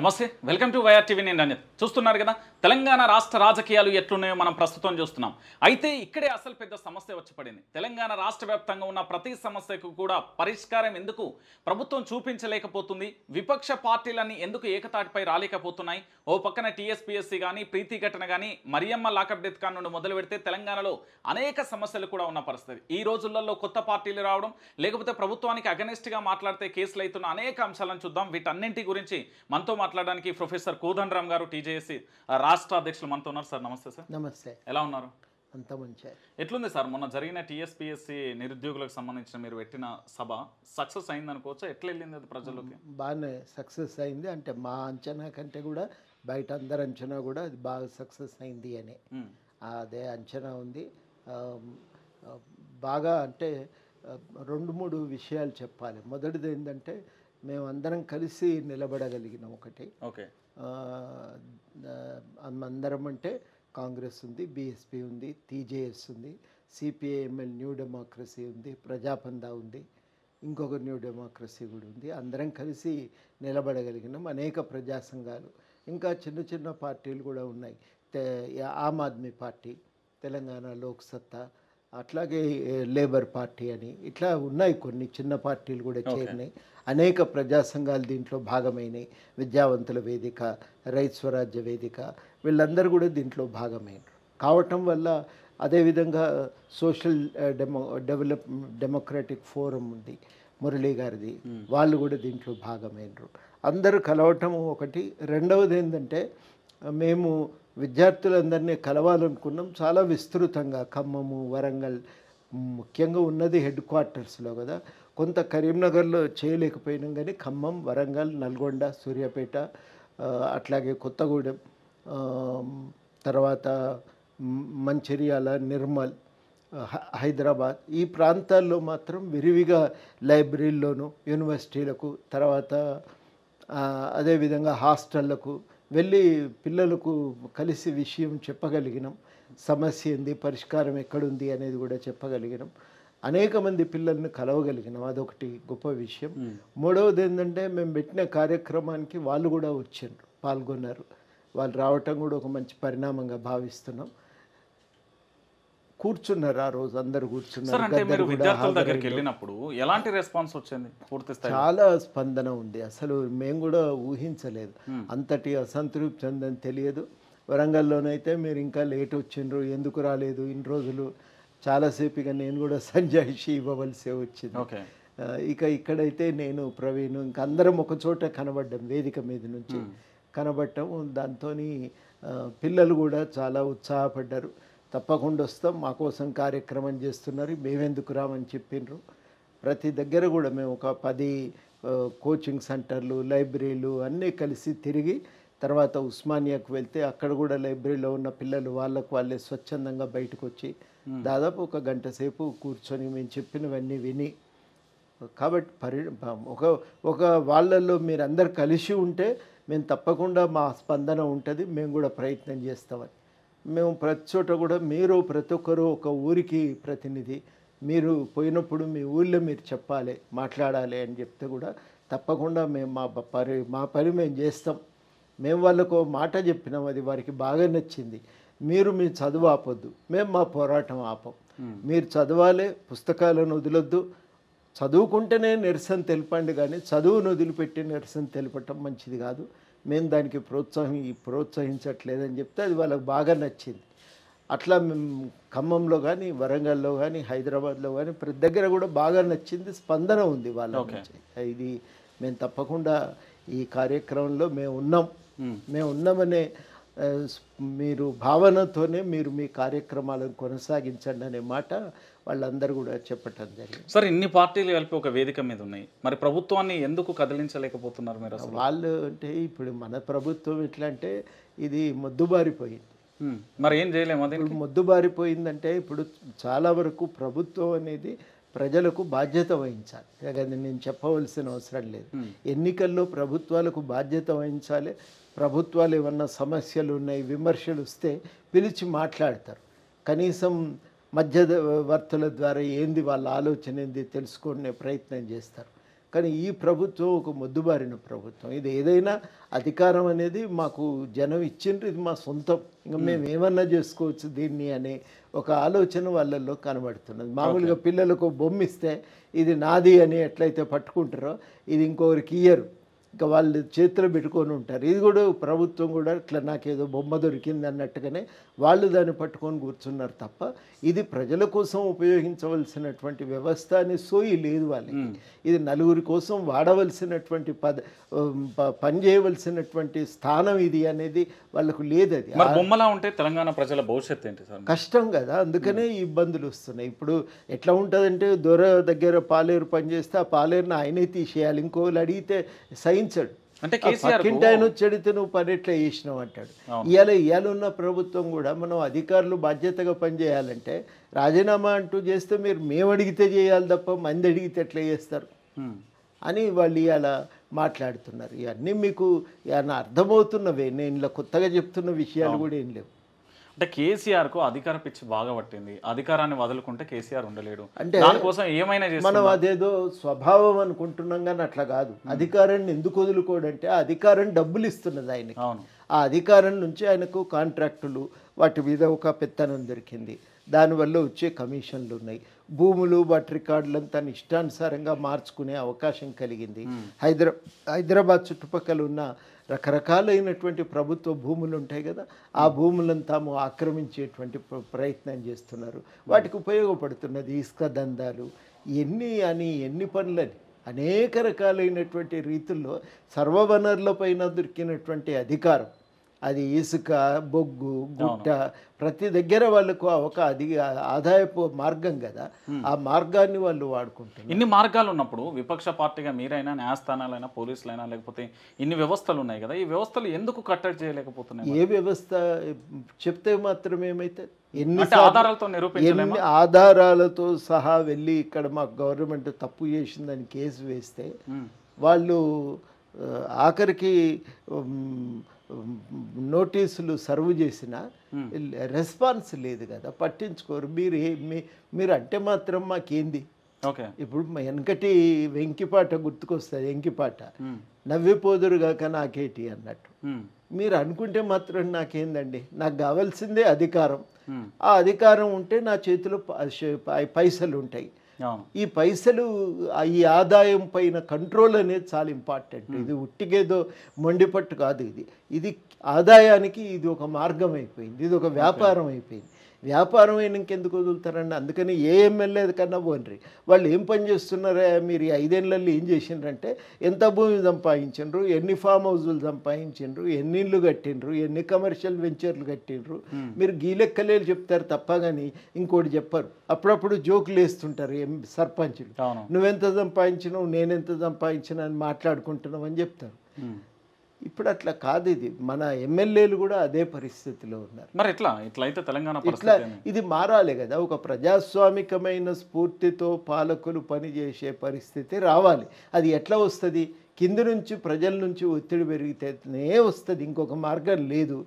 నమస్తే welcome to YR TV నేను రంజిత్ చూస్తున్నారు కదా తెలంగాణ రాష్ట్ర రాజకీయాలు ఎట్లున్నాయో మనం ప్రస్తుతం చూస్తున్నాం అయితే ఇక్కడే అసలు పెద్ద సమస్య వచ్చి పడింది తెలంగాణ రాష్ట్ర ఉన్న ప్రతి సమస్యకు కూడా పరిష్కారం ఎందుకు ప్రభుత్వం చూపించలేకపోతుంది విపక్ష పార్టీలన్నీ ఎందుకు ఏకతాటిపై రాలేకపోతున్నాయి ఓ పక్కన టీఎస్పీఎస్సీ కానీ ప్రీతి ఘటన కానీ మరియమ్మ లాకప్ డెత్ కాన్ నుండి మొదలు పెడితే తెలంగాణలో అనేక సమస్యలు కూడా ఉన్న పరిస్థితి ఈ రోజులలో కొత్త పార్టీలు రావడం లేకపోతే ప్రభుత్వానికి అగనిస్ట్గా మాట్లాడితే కేసులు అవుతున్న అనేక అంశాలను చూద్దాం వీటన్నింటి గురించి మనతో మాట్లాడడానికి ప్రొఫెసర్ కోదండరామ్ గారు టీజేఎస్సి రాష్ట్ర అధ్యక్షులు మనతో ఉన్నారు సార్ నమస్తే సార్ నమస్తే ఎలా ఉన్నారు అంత మంచి ఎట్లుంది సార్ మొన్న జరిగిన టీఎస్పిఎస్సి నిరుద్యోగులకు సంబంధించిన మీరు పెట్టిన సభ సక్సెస్ అయింది అనుకోవచ్చు ఎట్లా వెళ్ళింది అది ప్రజలకి బాగానే సక్సెస్ అయింది అంటే మా అంచనా కంటే కూడా బయట అందరి అంచనా కూడా అది బాగా సక్సెస్ అయింది అని అదే అంచనా ఉంది బాగా అంటే రెండు మూడు విషయాలు చెప్పాలి మొదటిది ఏంటంటే మేమందరం కలిసి నిలబడగలిగిన ఒకటి ఓకే అందరం అంటే కాంగ్రెస్ ఉంది బీఎస్పీ ఉంది టీజేఎస్ ఉంది సిపిఐఎంఎల్ న్యూ డెమోక్రసీ ఉంది ప్రజాపందా ఉంది ఇంకొక న్యూ డెమోక్రసీ కూడా ఉంది అందరం కలిసి నిలబడగలిగినాం అనేక ప్రజా సంఘాలు ఇంకా చిన్న చిన్న పార్టీలు కూడా ఉన్నాయి ఆమ్ ఆద్మీ పార్టీ తెలంగాణ లోక్సత్తా అట్లాగే లేబర్ పార్టీ అని ఇట్లా ఉన్నాయి కొన్ని చిన్న పార్టీలు కూడా చేరినాయి అనేక ప్రజా సంఘాలు దీంట్లో భాగమైనవి విద్యావంతుల వేదిక రైతు స్వరాజ్య వేదిక వీళ్ళందరూ కూడా దీంట్లో భాగమైనరు కావటం వల్ల అదేవిధంగా social demo develop democratic forum ఉంది మురళీ గారిది వాళ్ళు కూడా దీంట్లో భాగమైనరు అందరూ కలవటం ఒకటి రెండవది ఏంటంటే మేము విద్యార్థులందరినీ కలవాలనుకున్నాం చాలా విస్తృతంగా ఖమ్మము వరంగల్ ముఖ్యంగా ఉన్నది హెడ్ క్వార్టర్స్లో కదా కొంత కరీంనగర్లో చేయలేకపోయినాం కానీ ఖమ్మం వరంగల్ నల్గొండ సూర్యాపేట అట్లాగే కొత్తగూడెం తర్వాత మంచిర్యాల నిర్మల్ హైదరాబాద్ ఈ ప్రాంతాల్లో మాత్రం విరివిగా లైబ్రరీల్లోనూ యూనివర్సిటీలకు తర్వాత అదేవిధంగా హాస్టళ్లకు వెళ్ళి పిల్లలకు కలిసి విషయం చెప్పగలిగినాం సమస్య ఏంది పరిష్కారం ఎక్కడుంది అనేది కూడా చెప్పగలిగినాం అనేక మంది పిల్లల్ని కలవగలిగినాం అదొకటి గొప్ప విషయం మూడవది ఏంటంటే మేము పెట్టిన కార్యక్రమానికి వాళ్ళు కూడా వచ్చారు పాల్గొన్నారు వాళ్ళు రావటం కూడా ఒక మంచి పరిణామంగా భావిస్తున్నాం కూర్చున్నారు ఆ రోజు అందరు కూర్చున్నారు దగ్గరికి వెళ్ళినప్పుడు ఎలాంటి రెస్పాన్స్ వచ్చింది పూర్తి చాలా స్పందన ఉంది అసలు మేము కూడా ఊహించలేదు అంతటి అసంతృప్తి చెందని తెలియదు వరంగల్లోనైతే మీరు ఇంకా లేట్ వచ్చిండ్రు ఎందుకు రాలేదు ఇన్ని రోజులు చాలాసేపుగా నేను కూడా సంజాయిషి ఇవ్వవలసి వచ్చింది ఓకే ఇక ఇక్కడైతే నేను ప్రవీణ్ ఇంకా అందరం ఒక చోట కనబడ్డం వేదిక మీద నుంచి కనబడటం దాంతో పిల్లలు కూడా చాలా ఉత్సాహపడ్డారు తప్పకుండా వస్తాం మా కోసం కార్యక్రమం చేస్తున్నారు మేమెందుకు రామని చెప్పిండ్రు ప్రతి దగ్గర కూడా మేము ఒక పది కోచింగ్ సెంటర్లు లైబ్రరీలు అన్నీ కలిసి తిరిగి తర్వాత ఉస్మానియాకు వెళ్తే అక్కడ కూడా లైబ్రరీలో ఉన్న పిల్లలు వాళ్ళకు వాళ్ళే స్వచ్ఛందంగా బయటకు వచ్చి దాదాపు ఒక గంట సేపు కూర్చొని మేము చెప్పినవన్నీ విని కాబట్టి పరి ఒక ఒక వాళ్ళల్లో మీరందరు కలిసి ఉంటే మేము తప్పకుండా మా స్పందన ఉంటుంది మేము కూడా ప్రయత్నం చేస్తామని మేము ప్రతి చోట కూడా మీరు ప్రతి ఒక్కరు ఒక ఊరికి ప్రతినిధి మీరు పోయినప్పుడు మీ ఊళ్ళో మీరు చెప్పాలి మాట్లాడాలి అని చెప్తే కూడా తప్పకుండా మేము మా పని మా పని మేము చేస్తాం మేము వాళ్ళకు మాట చెప్పినాం అది వారికి బాగా నచ్చింది మీరు మీ చదువు ఆపొద్దు మేము మా పోరాటం ఆపం మీరు చదవాలి పుస్తకాలను వదిలొద్దు చదువుకుంటేనే నిరసన తెలిపండి కానీ చదువును వదిలిపెట్టి నిరసన తెలిపటం మంచిది కాదు మేము దానికి ప్రోత్సాహం ప్రోత్సహించట్లేదని చెప్తే అది వాళ్ళకి బాగా నచ్చింది అట్లా మేము ఖమ్మంలో కానీ వరంగల్లో కానీ హైదరాబాద్లో కానీ ప్రతి దగ్గర కూడా బాగా నచ్చింది స్పందన ఉంది వాళ్ళ ఇది మేము తప్పకుండా ఈ కార్యక్రమంలో మేము ఉన్నాం మేము ఉన్నామనే మీరు భావనతోనే మీరు మీ కార్యక్రమాలను కొనసాగించండి అనే మాట వాళ్ళందరూ కూడా చెప్పటం జరిగింది సార్ ఇన్ని పార్టీలు కలిపి ఒక వేదిక మీద ఉన్నాయి మరి ప్రభుత్వాన్ని ఎందుకు కదిలించలేకపోతున్నారు మీరు వాళ్ళు అంటే ఇప్పుడు మన ప్రభుత్వం ఎట్లా అంటే ఇది మొద్దుబారిపోయింది మరి ఏం చేయలేము అదే మొద్దుబారిపోయిందంటే ఇప్పుడు చాలా వరకు ప్రభుత్వం అనేది ప్రజలకు బాధ్యత వహించాలి అది నేను చెప్పవలసిన అవసరం లేదు ఎన్నికల్లో ప్రభుత్వాలకు బాధ్యత వహించాలి ప్రభుత్వాలు ఏమన్నా సమస్యలు ఉన్నాయి విమర్శలు వస్తే పిలిచి మాట్లాడతారు కనీసం మధ్యవర్తుల ద్వారా ఏంది వాళ్ళ ఆలోచన ఏంది తెలుసుకునే ప్రయత్నం చేస్తారు కానీ ఈ ప్రభుత్వం ఒక మొద్దుబారిన ప్రభుత్వం ఇది ఏదైనా అధికారం అనేది మాకు జనం ఇచ్చిండ్రు ఇది మా సొంతం ఇంకా మేము ఏమన్నా చేసుకోవచ్చు దీన్ని అనే ఒక ఆలోచన వాళ్ళల్లో కనబడుతున్నది మామూలుగా పిల్లలకు బొమ్మిస్తే ఇది నాది అని ఎట్లయితే పట్టుకుంటారో ఇది ఇంకొకరికి ఇయ్యరు ఇంకా వాళ్ళు చేతిలో పెట్టుకొని ఉంటారు ఇది కూడా ప్రభుత్వం కూడా ఇట్లా నాకేదో బొమ్మ దొరికింది అన్నట్టుగానే వాళ్ళు దాన్ని పట్టుకొని కూర్చున్నారు తప్ప ఇది ప్రజల కోసం ఉపయోగించవలసినటువంటి వ్యవస్థ అనే సోయి లేదు వాళ్ళకి ఇది నలుగురి కోసం వాడవలసినటువంటి పద పని చేయవలసినటువంటి స్థానం ఇది అనేది వాళ్ళకు లేదు అది బొమ్మలా ఉంటే తెలంగాణ ప్రజల భవిష్యత్తు ఏంటి సార్ కష్టం కదా అందుకనే ఇబ్బందులు వస్తున్నాయి ఇప్పుడు ఎట్లా ఉంటుందంటే దొర దగ్గర పాలేరు పనిచేస్తే ఆ పాలేరుని ఆయనే తీసేయాలి ఇంకోళ్ళు అడిగితే సై గ్రహించాడు అంటే చెడితే నువ్వు పని ఎట్లా చేసినావు అంటాడు ఇవాళ ఇవాళ ఉన్న ప్రభుత్వం కూడా మనం అధికారులు బాధ్యతగా పనిచేయాలంటే రాజీనామా అంటూ చేస్తే మీరు మేము అడిగితే చేయాలి తప్ప మంది అడిగితే ఎట్లా చేస్తారు అని వాళ్ళు ఇవాళ మాట్లాడుతున్నారు ఇవన్నీ మీకు ఏమైనా అర్థమవుతున్నవే నేను ఇలా కొత్తగా చెప్తున్న విషయాలు కూడా ఏం లేవు అంటే కేసీఆర్కు అధికార పిచ్చి బాగా పట్టింది అధికారాన్ని వదులుకుంటే కేసీఆర్ ఉండలేడు అంటే దానికోసం ఏమైనా మనం అదేదో స్వభావం అనుకుంటున్నాం కానీ అట్లా కాదు అధికారాన్ని ఎందుకు వదులుకోడంటే అధికారం డబ్బులు ఇస్తున్నది ఆయనకి అవును ఆ అధికారం నుంచి ఆయనకు కాంట్రాక్టులు వాటి మీద ఒక పెత్తనం దొరికింది దానివల్ల వచ్చే కమిషన్లు ఉన్నాయి భూములు వాటి రికార్డులను తన ఇష్టానుసారంగా మార్చుకునే అవకాశం కలిగింది హైదరా హైదరాబాద్ చుట్టుపక్కల ఉన్న రకరకాలైనటువంటి ప్రభుత్వ భూములు ఉంటాయి కదా ఆ భూములను తాము ఆక్రమించేటువంటి ప్రయత్నం చేస్తున్నారు వాటికి ఉపయోగపడుతున్నది ఇసుక దందాలు ఎన్ని అని ఎన్ని పనులని అనేక రకాలైనటువంటి రీతుల్లో సర్వవనరులపైన దొరికినటువంటి అధికారం అది ఇసుక బొగ్గు గుట్ట ప్రతి దగ్గర వాళ్ళకు ఒక అది ఆదాయపు మార్గం కదా ఆ మార్గాన్ని వాళ్ళు వాడుకుంటారు ఇన్ని మార్గాలు ఉన్నప్పుడు విపక్ష పార్టీగా మీరైనా న్యాయస్థానాలైనా పోలీసులైనా లేకపోతే ఇన్ని వ్యవస్థలు ఉన్నాయి కదా ఈ వ్యవస్థలు ఎందుకు కట్టడి చేయలేకపోతున్నాయి ఏ వ్యవస్థ చెప్తే మాత్రం ఏమైతే ఎన్ని ఆధారాలతో ఎన్ని ఆధారాలతో సహా వెళ్ళి ఇక్కడ మాకు గవర్నమెంట్ తప్పు చేసిందని కేసు వేస్తే వాళ్ళు ఆఖరికి నోటీసులు సర్వ్ చేసిన hmm. రెస్పాన్స్ లేదు కదా పట్టించుకోరు మీరు మీరు అంటే మాత్రం మాకేంది ఇప్పుడు వెనకటి వెంకిపాట గుర్తుకొస్తుంది వెంకిపాట hmm. నవ్విపోదురుగాక నాకేటి అన్నట్టు hmm. మీరు అనుకుంటే మాత్రం నాకేందండి నాకు కావాల్సిందే అధికారం ఆ అధికారం ఉంటే నా చేతిలో పైసలు ఉంటాయి ఈ పైసలు ఈ ఆదాయం పైన కంట్రోల్ అనేది చాలా ఇంపార్టెంట్ ఇది ఉట్టిగేదో మొండిపట్టు కాదు ఇది ఇది ఆదాయానికి ఇది ఒక మార్గం అయిపోయింది ఇది ఒక వ్యాపారం అయిపోయింది వ్యాపారం అయిన ఇంకెందుకు వదులుతారండి అందుకని ఏ ఎమ్మెల్యే కన్నా పోండ్రి వాళ్ళు ఏం పని చేస్తున్నారే మీరు ఈ ఐదేళ్ళల్లో ఏం చేసిండ్రంటే ఎంత భూమి సంపాదించు ఎన్ని ఫామ్ హౌజులు సంపాదించు ఎన్ని ఇళ్ళు కట్టిండ్రు ఎన్ని కమర్షియల్ వెంచర్లు కట్టిండ్రు hmm. మీరు గీలెక్కలేలు చెప్తారు తప్ప కానీ ఇంకోటి చెప్పరు అప్పుడప్పుడు జోకులు వేస్తుంటారు ఏం సర్పంచులు నువ్వెంత సంపాదించినావు నేనెంత సంపాదించినా అని మాట్లాడుకుంటున్నావు అని చెప్తారు hmm. ఇప్పుడు అట్లా కాదు ఇది మన ఎమ్మెల్యేలు కూడా అదే పరిస్థితిలో ఉన్నారు మరి ఎట్లా ఇట్లా అయితే తెలంగాణ ఇట్లా ఇది మారాలి కదా ఒక ప్రజాస్వామికమైన స్ఫూర్తితో పాలకులు పనిచేసే పరిస్థితి రావాలి అది ఎట్లా వస్తుంది కింద నుంచి ప్రజల నుంచి ఒత్తిడి పెరిగితేనే వస్తుంది ఇంకొక మార్గం లేదు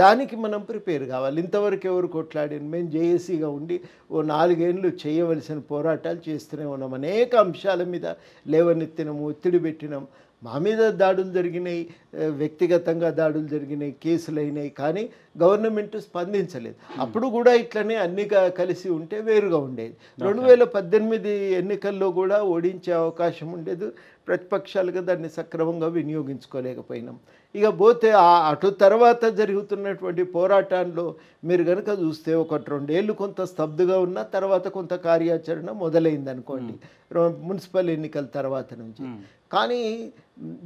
దానికి మనం ప్రిపేర్ కావాలి ఇంతవరకు ఎవరు కొట్లాడాను మేము జేఏసీగా ఉండి ఓ నాలుగేళ్ళు చేయవలసిన పోరాటాలు చేస్తూనే ఉన్నాం అనేక అంశాల మీద లేవనెత్తినాము ఒత్తిడి పెట్టినాం మా మీద దాడులు జరిగినాయి వ్యక్తిగతంగా దాడులు జరిగినాయి కేసులు అయినాయి కానీ గవర్నమెంట్ స్పందించలేదు hmm. అప్పుడు కూడా ఇట్లనే అన్ని కలిసి ఉంటే వేరుగా ఉండేది రెండు వేల పద్దెనిమిది ఎన్నికల్లో కూడా ఓడించే అవకాశం ఉండేది ప్రతిపక్షాలుగా దాన్ని సక్రమంగా వినియోగించుకోలేకపోయినాం ఇక పోతే ఆ అటు తర్వాత జరుగుతున్నటువంటి పోరాటాల్లో మీరు కనుక చూస్తే ఒకటి రెండేళ్ళు కొంత స్తబ్దుగా ఉన్న తర్వాత కొంత కార్యాచరణ మొదలైంది అనుకోండి మున్సిపల్ ఎన్నికల తర్వాత నుంచి కానీ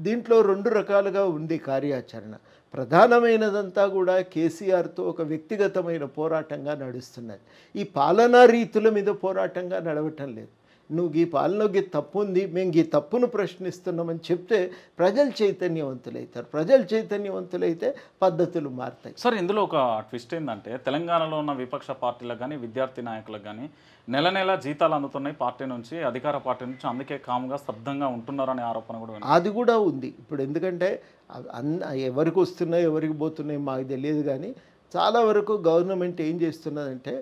దీంట్లో రెండు రకాలుగా ఉంది కార్యాచరణ ప్రధానమైనదంతా కూడా కేసీఆర్తో ఒక వ్యక్తిగతమైన పోరాటంగా నడుస్తున్నది ఈ పాలనా రీతుల మీద పోరాటంగా నడవటం లేదు నువ్వు గీ పాలనలో గీ తప్పు ఉంది మేము గీ తప్పును ప్రశ్నిస్తున్నామని చెప్తే ప్రజలు చైతన్యవంతులైతారు ప్రజలు చైతన్యవంతులైతే పద్ధతులు మారుతాయి సార్ ఇందులో ఒక ట్విస్ట్ ఏంటంటే తెలంగాణలో ఉన్న విపక్ష పార్టీలకు కానీ విద్యార్థి నాయకులకు కానీ నెల నెల జీతాలు అందుతున్నాయి పార్టీ నుంచి అధికార పార్టీ నుంచి అందుకే కాముగా స్తబ్దంగా ఉంటున్నారనే ఆరోపణ కూడా అది కూడా ఉంది ఇప్పుడు ఎందుకంటే ఎవరికి వస్తున్నాయి ఎవరికి పోతున్నాయి మాకు తెలియదు కానీ చాలా వరకు గవర్నమెంట్ ఏం చేస్తున్నదంటే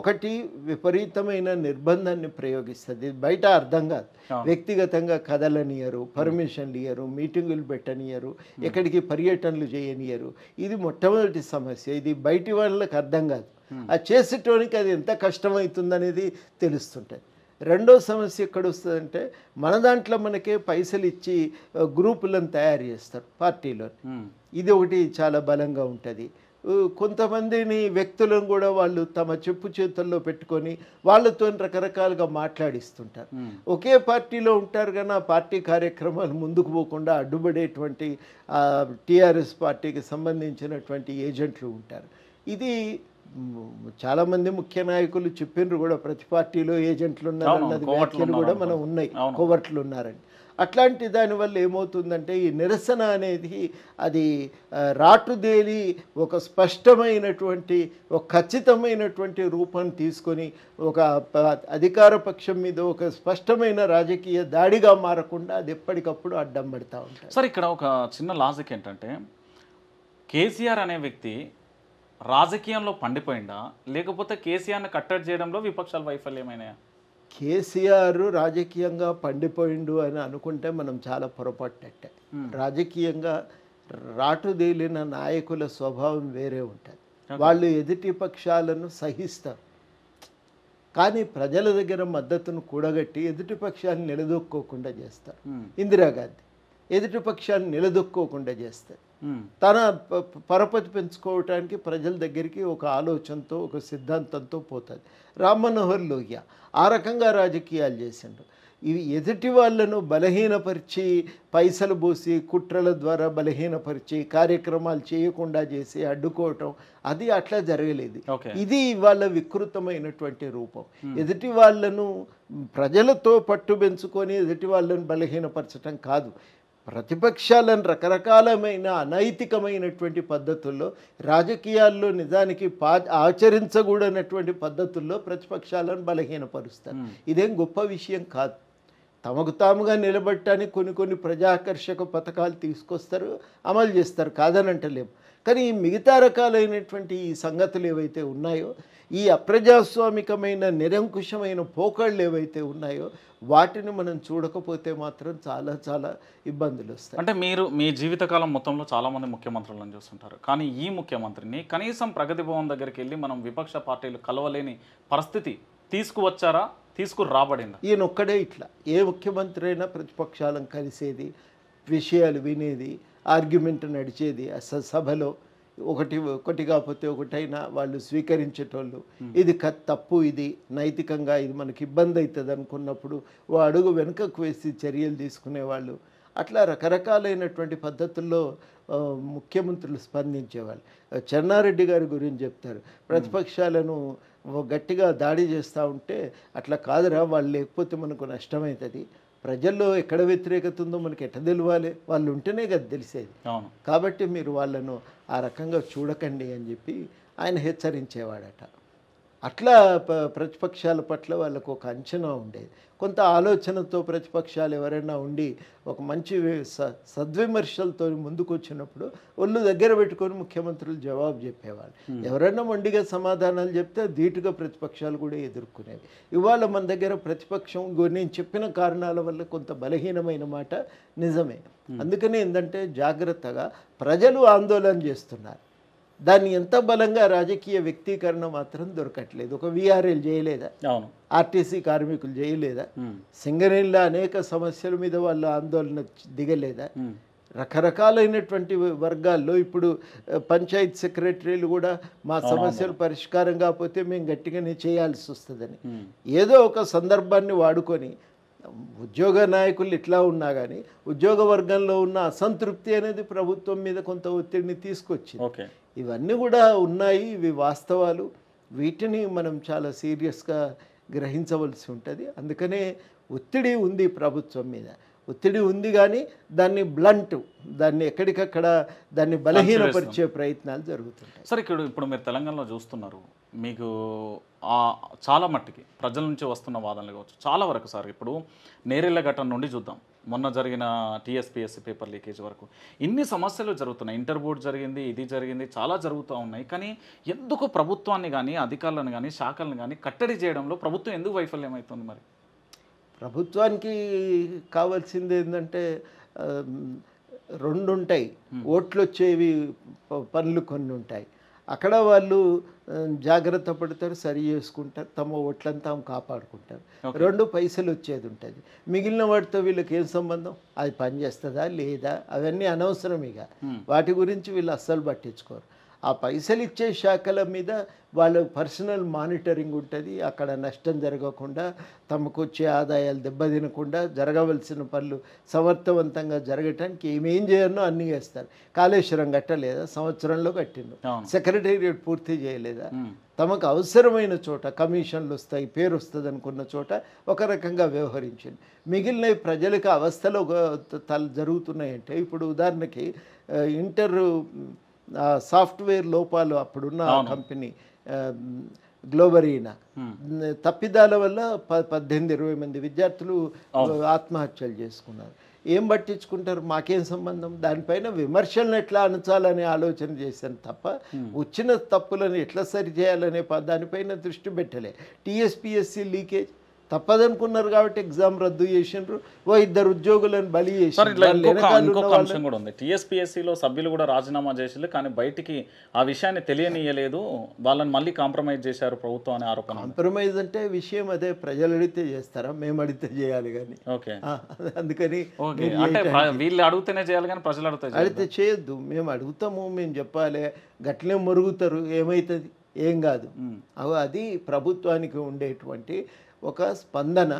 ఒకటి విపరీతమైన నిర్బంధాన్ని ప్రయోగిస్తుంది బయట అర్థం కాదు వ్యక్తిగతంగా కదలనియరు పర్మిషన్లు ఇయ్యరు మీటింగులు పెట్టనియరు ఎక్కడికి పర్యటనలు చేయనియరు ఇది మొట్టమొదటి సమస్య ఇది బయటి వాళ్ళకి అర్థం కాదు అది చేసేటోనికి అది ఎంత కష్టమవుతుందనేది తెలుస్తుంటుంది రెండో సమస్య ఎక్కడ వస్తుందంటే మన దాంట్లో మనకే పైసలు ఇచ్చి గ్రూపులను తయారు చేస్తారు పార్టీలో ఇది ఒకటి చాలా బలంగా ఉంటుంది కొంతమందిని వ్యక్తులను కూడా వాళ్ళు తమ చెప్పు చేతుల్లో పెట్టుకొని వాళ్ళతో రకరకాలుగా మాట్లాడిస్తుంటారు ఒకే పార్టీలో ఉంటారు కానీ ఆ పార్టీ కార్యక్రమాలు ముందుకు పోకుండా అడ్డుపడేటువంటి టీఆర్ఎస్ పార్టీకి సంబంధించినటువంటి ఏజెంట్లు ఉంటారు ఇది చాలామంది ముఖ్య నాయకులు చెప్పిండ్రు కూడా ప్రతి పార్టీలో ఏజెంట్లు ఉన్నారన్నది వ్యాఖ్యలు కూడా మనం ఉన్నాయి కోవర్ట్లు ఉన్నారండి అట్లాంటి దానివల్ల ఏమవుతుందంటే ఈ నిరసన అనేది అది రాటుదేలి ఒక స్పష్టమైనటువంటి ఒక ఖచ్చితమైనటువంటి రూపం తీసుకొని ఒక అధికార పక్షం మీద ఒక స్పష్టమైన రాజకీయ దాడిగా మారకుండా అది ఎప్పటికప్పుడు అడ్డం పడతా ఉంటుంది సార్ ఇక్కడ ఒక చిన్న లాజిక్ ఏంటంటే కేసీఆర్ అనే వ్యక్తి రాజకీయంలో పండిపోయిందా లేకపోతే కేసీఆర్ని కట్టడి చేయడంలో విపక్షాల వైఫల్యమైనాయా కేసీఆర్ రాజకీయంగా పండిపోయిండు అని అనుకుంటే మనం చాలా పొరపాటట్టే రాజకీయంగా రాటుదేలిన నాయకుల స్వభావం వేరే ఉంటుంది వాళ్ళు ఎదుటి పక్షాలను సహిస్తారు కానీ ప్రజల దగ్గర మద్దతును కూడగట్టి ఎదుటి పక్షాన్ని నిలదొక్కోకుండా చేస్తారు ఇందిరాగాంధీ ఎదుటి పక్షాన్ని నిలదొక్కోకుండా చేస్తారు Hmm. తన పరపతి పెంచుకోవటానికి ప్రజల దగ్గరికి ఒక ఆలోచనతో ఒక సిద్ధాంతంతో పోతుంది రామ్ మనోహర్ లోహియా ఆ రకంగా రాజకీయాలు చేసిండు ఇవి ఎదుటి వాళ్ళను బలహీనపరిచి పైసలు పోసి కుట్రల ద్వారా బలహీనపరిచి కార్యక్రమాలు చేయకుండా చేసి అడ్డుకోవటం అది అట్లా జరగలేదు ఇది వాళ్ళ వికృతమైనటువంటి రూపం hmm. ఎదుటి వాళ్ళను ప్రజలతో పట్టు పెంచుకొని ఎదుటి వాళ్ళను బలహీనపరచటం కాదు ప్రతిపక్షాలను రకరకాలమైన అనైతికమైనటువంటి పద్ధతుల్లో రాజకీయాల్లో నిజానికి పా ఆచరించకూడనటువంటి పద్ధతుల్లో ప్రతిపక్షాలను బలహీనపరుస్తారు ఇదేం గొప్ప విషయం కాదు తమకు తాముగా నిలబడటానికి కొన్ని కొన్ని ప్రజాకర్షక పథకాలు తీసుకొస్తారు అమలు చేస్తారు కాదనంటలేము కానీ మిగతా రకాలైనటువంటి ఈ సంగతులు ఏవైతే ఉన్నాయో ఈ అప్రజాస్వామికమైన నిరంకుశమైన పోకళ్ళు ఏవైతే ఉన్నాయో వాటిని మనం చూడకపోతే మాత్రం చాలా చాలా ఇబ్బందులు వస్తాయి అంటే మీరు మీ జీవితకాలం మొత్తంలో చాలామంది ముఖ్యమంత్రులను చూస్తుంటారు కానీ ఈ ముఖ్యమంత్రిని కనీసం ప్రగతి భవన్ దగ్గరికి వెళ్ళి మనం విపక్ష పార్టీలు కలవలేని పరిస్థితి తీసుకువచ్చారా తీసుకురాబడింది ఈయన ఒక్కడే ఇట్లా ఏ ముఖ్యమంత్రి అయినా ప్రతిపక్షాలను కలిసేది విషయాలు వినేది ఆర్గ్యుమెంట్ నడిచేది సభలో ఒకటి ఒకటి కాకపోతే ఒకటైనా వాళ్ళు స్వీకరించేటోళ్ళు ఇది తప్పు ఇది నైతికంగా ఇది మనకి ఇబ్బంది అవుతుంది అనుకున్నప్పుడు ఓ అడుగు వెనుకకు వేసి చర్యలు తీసుకునేవాళ్ళు అట్లా రకరకాలైనటువంటి పద్ధతుల్లో ముఖ్యమంత్రులు స్పందించేవాళ్ళు చెన్నారెడ్డి గారి గురించి చెప్తారు ప్రతిపక్షాలను గట్టిగా దాడి చేస్తూ ఉంటే అట్లా కాదురా వాళ్ళు లేకపోతే మనకు నష్టమవుతుంది ప్రజల్లో ఎక్కడ వ్యతిరేకత ఉందో మనకి ఎట్ట తెలియాలి వాళ్ళు ఉంటేనే కదా తెలిసేది కాబట్టి మీరు వాళ్ళను ఆ రకంగా చూడకండి అని చెప్పి ఆయన హెచ్చరించేవాడట అట్లా ప్రతిపక్షాల పట్ల వాళ్ళకు ఒక అంచనా ఉండేది కొంత ఆలోచనతో ప్రతిపక్షాలు ఎవరైనా ఉండి ఒక మంచి స సద్విమర్శలతో ముందుకు వచ్చినప్పుడు ఒళ్ళు దగ్గర పెట్టుకొని ముఖ్యమంత్రులు జవాబు చెప్పేవాళ్ళు ఎవరైనా మొండిగా సమాధానాలు చెప్తే ధీటుగా ప్రతిపక్షాలు కూడా ఎదుర్కొనేవి ఇవాళ మన దగ్గర ప్రతిపక్షం నేను చెప్పిన కారణాల వల్ల కొంత బలహీనమైన మాట నిజమే అందుకని ఏంటంటే జాగ్రత్తగా ప్రజలు ఆందోళన చేస్తున్నారు దాన్ని ఎంత బలంగా రాజకీయ వ్యక్తీకరణ మాత్రం దొరకట్లేదు ఒక వీఆర్ఎల్ చేయలేదా ఆర్టీసీ కార్మికులు చేయలేదా సింగరేణిలో అనేక సమస్యల మీద వాళ్ళు ఆందోళన దిగలేదా రకరకాలైనటువంటి వర్గాల్లో ఇప్పుడు పంచాయత్ సెక్రటరీలు కూడా మా సమస్యలు పరిష్కారం కాకపోతే మేము గట్టిగానే చేయాల్సి వస్తుందని ఏదో ఒక సందర్భాన్ని వాడుకొని ఉద్యోగ నాయకులు ఇట్లా ఉన్నా కానీ ఉద్యోగ వర్గంలో ఉన్న అసంతృప్తి అనేది ప్రభుత్వం మీద కొంత ఒత్తిడిని తీసుకొచ్చింది ఇవన్నీ కూడా ఉన్నాయి ఇవి వాస్తవాలు వీటిని మనం చాలా సీరియస్గా గ్రహించవలసి ఉంటుంది అందుకనే ఒత్తిడి ఉంది ప్రభుత్వం మీద ఒత్తిడి ఉంది కానీ దాన్ని బ్లంట్ దాన్ని ఎక్కడికక్కడ దాన్ని బలహీనపరిచే ప్రయత్నాలు జరుగుతున్నాయి సరే ఇక్కడ ఇప్పుడు మీరు తెలంగాణలో చూస్తున్నారు మీకు చాలా మట్టికి ప్రజల నుంచి వస్తున్న వాదనలు కావచ్చు చాలా వరకు సార్ ఇప్పుడు నేరేళ్ల ఘటన నుండి చూద్దాం మొన్న జరిగిన టీఎస్పీఎస్సీ పేపర్ లీకేజ్ వరకు ఇన్ని సమస్యలు జరుగుతున్నాయి ఇంటర్ బోర్డు జరిగింది ఇది జరిగింది చాలా జరుగుతూ ఉన్నాయి కానీ ఎందుకు ప్రభుత్వాన్ని కానీ అధికారులను కానీ శాఖలను కానీ కట్టడి చేయడంలో ప్రభుత్వం ఎందుకు వైఫల్యం అవుతుంది మరి ప్రభుత్వానికి కావాల్సింది ఏంటంటే రెండు ఉంటాయి ఓట్లు వచ్చేవి పనులు కొన్ని ఉంటాయి అక్కడ వాళ్ళు జాగ్రత్త పడతారు సరి చేసుకుంటారు తమ ఓట్లను తాము కాపాడుకుంటారు రెండు పైసలు వచ్చేది ఉంటుంది మిగిలిన వాటితో వీళ్ళకి ఏం సంబంధం అది పనిచేస్తుందా లేదా అవన్నీ అనవసరం ఇక వాటి గురించి వీళ్ళు అస్సలు పట్టించుకోరు ఆ పైసలు ఇచ్చే శాఖల మీద వాళ్ళ పర్సనల్ మానిటరింగ్ ఉంటుంది అక్కడ నష్టం జరగకుండా తమకు వచ్చే ఆదాయాలు దెబ్బతినకుండా జరగవలసిన పనులు సమర్థవంతంగా జరగటానికి ఏమేం చేయనో అన్నీ చేస్తారు కాళేశ్వరం కట్టలేదా సంవత్సరంలో కట్టిండు సెక్రటేరియట్ పూర్తి చేయలేదా తమకు అవసరమైన చోట కమిషన్లు వస్తాయి పేరు వస్తుంది అనుకున్న చోట ఒక రకంగా వ్యవహరించింది మిగిలిన ప్రజలకు అవస్థలో జరుగుతున్నాయంటే ఇప్పుడు ఉదాహరణకి ఇంటర్ సాఫ్ట్వేర్ లోపాలు అప్పుడున్న కంపెనీ గ్లోబరీనా తప్పిదాల వల్ల పద్దెనిమిది ఇరవై మంది విద్యార్థులు ఆత్మహత్యలు చేసుకున్నారు ఏం పట్టించుకుంటారు మాకేం సంబంధం దానిపైన విమర్శలను ఎట్లా అణచాలనే ఆలోచన చేశాను తప్ప వచ్చిన తప్పులను ఎట్లా సరిచేయాలనే దానిపైన దృష్టి పెట్టలే టీఎస్పిఎస్సి లీకేజ్ తప్పదనుకున్నారు కాబట్టి ఎగ్జామ్ రద్దు చేసిండ్రు ఓ ఇద్దరు ఉద్యోగులను బలి ఇంకొక అంశం కూడా ఉంది టీఎస్పీఎస్సీలో సభ్యులు కూడా రాజీనామా చేసిండ్రు కానీ బయటికి ఆ విషయాన్ని తెలియనియలేదు వాళ్ళని మళ్ళీ కాంప్రమైజ్ చేశారు ప్రభుత్వం అనే ఆరోపణ కాంప్రమైజ్ అంటే విషయం అదే ప్రజలు అడిగితే చేస్తారా మేము అడిగితే చేయాలి కానీ ఓకే అందుకని అంటే వీళ్ళు అడిగితేనే చేయాలి కానీ ప్రజలు అడుగుతారు అడిగితే చేయొద్దు మేము అడుగుతాము మేము చెప్పాలి గట్లే మరుగుతారు ఏమవుతుంది ఏం కాదు అది ప్రభుత్వానికి ఉండేటువంటి ఒక స్పందన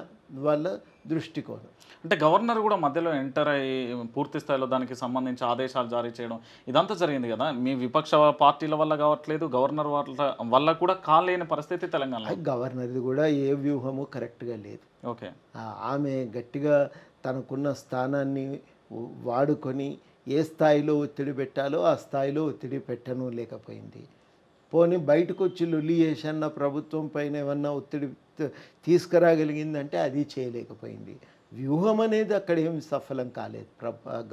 వాళ్ళ దృష్టికోణం అంటే గవర్నర్ కూడా మధ్యలో ఎంటర్ అయ్యి పూర్తి స్థాయిలో దానికి సంబంధించి ఆదేశాలు జారీ చేయడం ఇదంతా జరిగింది కదా మీ విపక్ష పార్టీల వల్ల కావట్లేదు గవర్నర్ వాళ్ళ వల్ల కూడా కాలేని పరిస్థితి తెలంగాణ గవర్నర్ది కూడా ఏ వ్యూహము కరెక్ట్గా లేదు ఓకే ఆమె గట్టిగా తనకున్న స్థానాన్ని వాడుకొని ఏ స్థాయిలో ఒత్తిడి పెట్టాలో ఆ స్థాయిలో ఒత్తిడి పెట్టను లేకపోయింది పోనీ బయటకు వచ్చి లొల్లి చేసన్న ప్రభుత్వం పైన ఏమన్నా ఒత్తిడి తీసుకురాగలిగిందంటే అది చేయలేకపోయింది వ్యూహం అనేది అక్కడ ఏమి సఫలం కాలేదు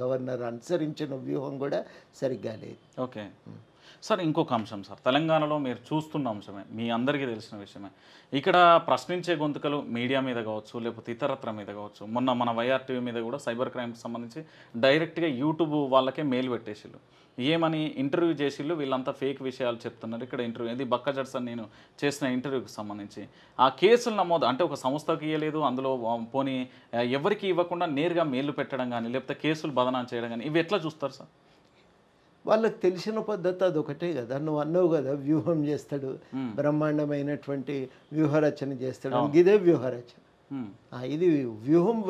గవర్నర్ అనుసరించిన వ్యూహం కూడా సరిగ్గా లేదు ఓకే సార్ ఇంకొక అంశం సార్ తెలంగాణలో మీరు చూస్తున్న అంశమే మీ అందరికీ తెలిసిన విషయమే ఇక్కడ ప్రశ్నించే గొంతుకలు మీడియా మీద కావచ్చు లేకపోతే ఇతరత్ర మీద కావచ్చు మొన్న మన వైఆర్టీవీ మీద కూడా సైబర్ క్రైమ్కి సంబంధించి డైరెక్ట్గా యూట్యూబ్ వాళ్ళకే మెయిల్ పెట్టేసిళ్ళు ఏమని ఇంటర్వ్యూ చేసిళ్ళు వీళ్ళంతా ఫేక్ విషయాలు చెప్తున్నారు ఇక్కడ ఇంటర్వ్యూ ఇది బక్కజడ్స్ అని నేను చేసిన ఇంటర్వ్యూకి సంబంధించి ఆ కేసులు నమోదు అంటే ఒక సంస్థకి ఇవ్వలేదు అందులో పోనీ ఎవరికి ఇవ్వకుండా నేరుగా మెయిల్ పెట్టడం కానీ లేకపోతే కేసులు బదనాలు చేయడం కానీ ఇవి ఎట్లా చూస్తారు సార్ వాళ్ళకి తెలిసిన పద్ధతి అది ఒకటే కదా నువ్వు అన్నావు కదా వ్యూహం చేస్తాడు బ్రహ్మాండమైనటువంటి వ్యూహరచన చేస్తాడు ఇదే వ్యూహరచన ఇది వ్యూహం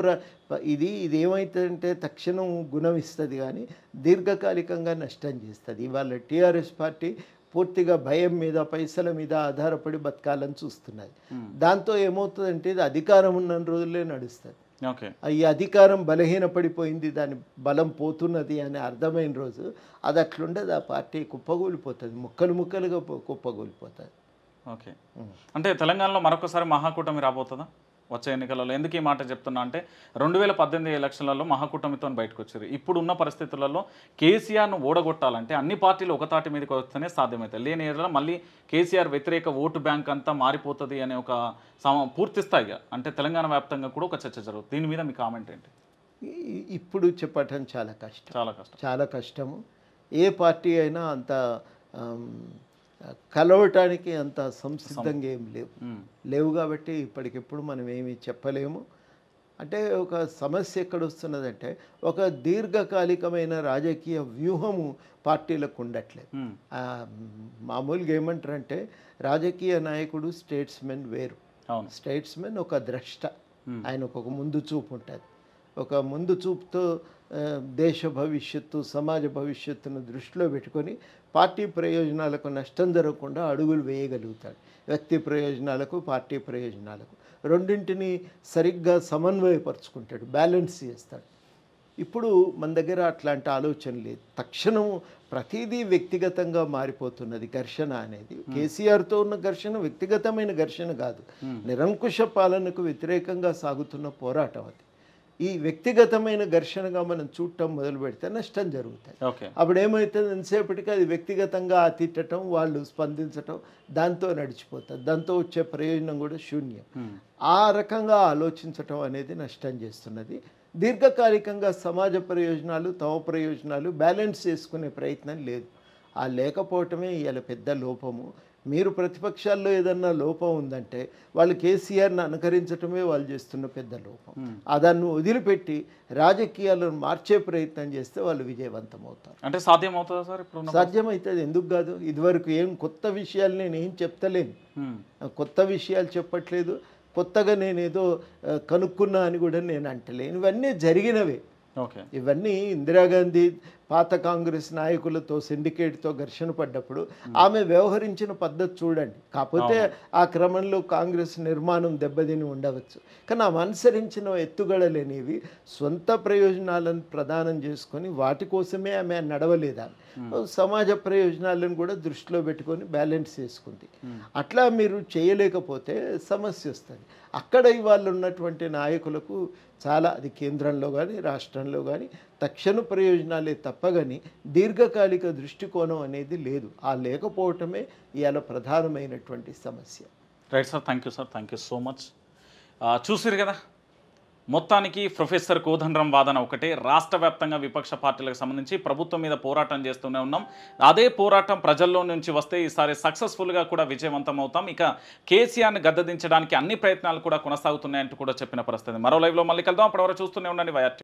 ఇది ఇది ఏమైతుందంటే తక్షణం గుణం ఇస్తుంది కానీ దీర్ఘకాలికంగా నష్టం చేస్తుంది ఇవాళ టీఆర్ఎస్ పార్టీ పూర్తిగా భయం మీద పైసల మీద ఆధారపడి బతకాలని చూస్తున్నది దాంతో ఏమవుతుందంటే ఇది అధికారం ఉన్న రోజులే నడుస్తుంది ఈ అధికారం బలహీనపడిపోయింది దాని బలం పోతున్నది అని అర్థమైన రోజు అది అట్లుండదు ఆ పార్టీ కుప్పగూలిపోతుంది ముక్కలు ముక్కలుగా కుప్పగూలిపోతుంది ఓకే అంటే తెలంగాణలో మరొకసారి మహాకూటమి రాబోతుందా వచ్చే ఎన్నికలలో ఎందుకు ఈ మాట చెప్తున్నా అంటే రెండు వేల పద్దెనిమిది ఎలక్షన్లలో మహాకూటమితో బయటకు వచ్చారు ఇప్పుడున్న పరిస్థితులలో కేసీఆర్ను ఓడగొట్టాలంటే అన్ని పార్టీలు ఒకతాటి మీదకి వస్తేనే సాధ్యమవుతాయి లేని ఏదైనా మళ్ళీ కేసీఆర్ వ్యతిరేక ఓటు బ్యాంక్ అంతా మారిపోతుంది అనే ఒక సమ పూర్తిస్థాయిగా అంటే తెలంగాణ వ్యాప్తంగా కూడా ఒక చర్చ జరుగుతుంది దీని మీద మీ కామెంట్ ఏంటి ఇప్పుడు చెప్పటం చాలా కష్టం చాలా కష్టం చాలా కష్టము ఏ పార్టీ అయినా అంత కలవటానికి అంత సంసిద్ధంగా ఏం లేవు లేవు కాబట్టి ఇప్పటికెప్పుడు మనం ఏమీ చెప్పలేము అంటే ఒక సమస్య ఎక్కడ వస్తున్నదంటే ఒక దీర్ఘకాలికమైన రాజకీయ వ్యూహము పార్టీలకు ఉండట్లేదు మామూలుగా ఏమంటారంటే రాజకీయ నాయకుడు స్టేట్స్మెన్ వేరు స్టేట్స్మెన్ ఒక ద్రష్ట ఆయనకు ఒక ముందు చూపు ఉంటుంది ఒక ముందు చూపుతో దేశ భవిష్యత్తు సమాజ భవిష్యత్తును దృష్టిలో పెట్టుకొని పార్టీ ప్రయోజనాలకు నష్టం జరగకుండా అడుగులు వేయగలుగుతాడు వ్యక్తి ప్రయోజనాలకు పార్టీ ప్రయోజనాలకు రెండింటిని సరిగ్గా సమన్వయపరుచుకుంటాడు బ్యాలెన్స్ చేస్తాడు ఇప్పుడు మన దగ్గర అట్లాంటి ఆలోచన లేదు తక్షణం ప్రతిదీ వ్యక్తిగతంగా మారిపోతున్నది ఘర్షణ అనేది కేసీఆర్తో ఉన్న ఘర్షణ వ్యక్తిగతమైన ఘర్షణ కాదు నిరంకుశ పాలనకు వ్యతిరేకంగా సాగుతున్న పోరాటం అది ఈ వ్యక్తిగతమైన ఘర్షణగా మనం చూడటం మొదలు పెడితే నష్టం జరుగుతాయి అప్పుడు ఏమవుతుంది ఎంతసేపటికి అది వ్యక్తిగతంగా తిట్టడం వాళ్ళు స్పందించటం దాంతో నడిచిపోతారు దాంతో వచ్చే ప్రయోజనం కూడా శూన్యం ఆ రకంగా ఆలోచించటం అనేది నష్టం చేస్తున్నది దీర్ఘకాలికంగా సమాజ ప్రయోజనాలు తమ ప్రయోజనాలు బ్యాలెన్స్ చేసుకునే ప్రయత్నం లేదు ఆ లేకపోవటమే ఇవాళ పెద్ద లోపము మీరు ప్రతిపక్షాల్లో ఏదన్నా లోపం ఉందంటే వాళ్ళు కేసీఆర్ని అనుకరించటమే వాళ్ళు చేస్తున్న పెద్ద లోపం అదన్ను వదిలిపెట్టి రాజకీయాలను మార్చే ప్రయత్నం చేస్తే వాళ్ళు విజయవంతం అవుతారు అంటే సాధ్యం సార్ ఇప్పుడు సాధ్యమవుతుంది ఎందుకు కాదు ఇదివరకు ఏం కొత్త విషయాలు నేను ఏం చెప్తలేను కొత్త విషయాలు చెప్పట్లేదు కొత్తగా నేనేదో కనుక్కున్నా అని కూడా నేను అంటలేను ఇవన్నీ జరిగినవే ఇవన్నీ ఇందిరాగాంధీ పాత కాంగ్రెస్ నాయకులతో సిండికేట్తో ఘర్షణ పడ్డప్పుడు hmm. ఆమె వ్యవహరించిన పద్ధతి చూడండి కాకపోతే ఆ క్రమంలో కాంగ్రెస్ నిర్మాణం దెబ్బతిని ఉండవచ్చు కానీ ఆమె అనుసరించిన ఎత్తుగడలనేవి సొంత ప్రయోజనాలను ప్రదానం చేసుకొని వాటి కోసమే ఆమె నడవలేదా hmm. సమాజ ప్రయోజనాలను కూడా దృష్టిలో పెట్టుకొని బ్యాలెన్స్ చేసుకుంది hmm. అట్లా మీరు చేయలేకపోతే సమస్య వస్తుంది అక్కడ ఇవాళ ఉన్నటువంటి నాయకులకు చాలా అది కేంద్రంలో కానీ రాష్ట్రంలో కానీ తక్షణ ప్రయోజనాలే తప్పగని దీర్ఘకాలిక దృష్టికోణం అనేది లేదు ఆ లేకపోవటమే ఇవాళ ప్రధానమైనటువంటి సమస్య right sir thank you sir thank you so much చూసారు కదా మొత్తానికి ప్రొఫెసర్ కోదండ్రం వాదన ఒకటే రాష్ట్ర వ్యాప్తంగా విపక్ష పార్టీలకు సంబంధించి ప్రభుత్వం మీద పోరాటం చేస్తూనే ఉన్నాం అదే పోరాటం ప్రజల్లో నుంచి వస్తే ఈసారి సక్సెస్ఫుల్గా కూడా విజయవంతం అవుతాం ఇక కేసీఆర్ని గద్దదించడానికి అన్ని ప్రయత్నాలు కూడా కొనసాగుతున్నాయంటూ కూడా చెప్పిన పరిస్థితి మరో లైవ్లో మళ్ళీ కలుద్దాం అప్పటివరకు చూస్తూనే ఉండండి వైఆర్